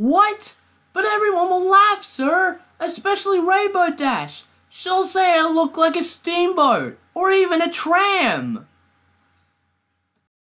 What? But everyone will laugh, sir, especially Rainbow Dash. She'll say I look like a steamboat, or even a tram.